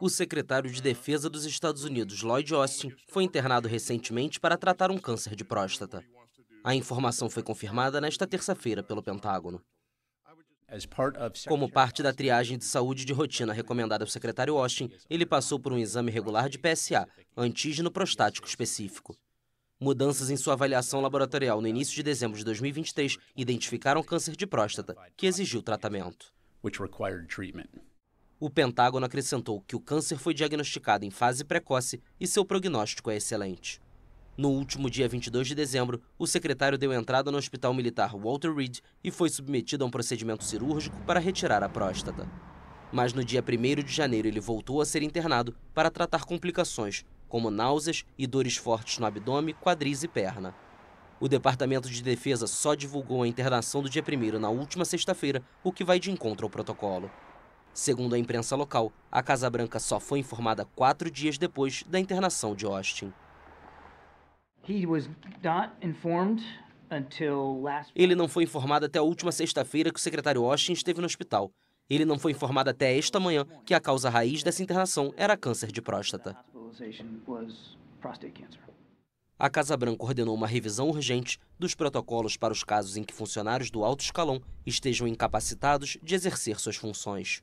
O secretário de Defesa dos Estados Unidos, Lloyd Austin, foi internado recentemente para tratar um câncer de próstata. A informação foi confirmada nesta terça-feira pelo Pentágono. Como parte da triagem de saúde de rotina recomendada ao secretário Austin, ele passou por um exame regular de PSA, antígeno prostático específico. Mudanças em sua avaliação laboratorial no início de dezembro de 2023 identificaram câncer de próstata, que exigiu tratamento. O Pentágono acrescentou que o câncer foi diagnosticado em fase precoce e seu prognóstico é excelente. No último dia 22 de dezembro, o secretário deu entrada no Hospital Militar Walter Reed e foi submetido a um procedimento cirúrgico para retirar a próstata. Mas no dia 1 de janeiro ele voltou a ser internado para tratar complicações, como náuseas e dores fortes no abdômen, quadris e perna. O Departamento de Defesa só divulgou a internação do dia 1 na última sexta-feira, o que vai de encontro ao protocolo. Segundo a imprensa local, a Casa Branca só foi informada quatro dias depois da internação de Austin. Ele não foi informado até a última sexta-feira que o secretário Austin esteve no hospital. Ele não foi informado até esta manhã que a causa raiz dessa internação era câncer de próstata. A Casa Branca ordenou uma revisão urgente dos protocolos para os casos em que funcionários do alto escalão estejam incapacitados de exercer suas funções.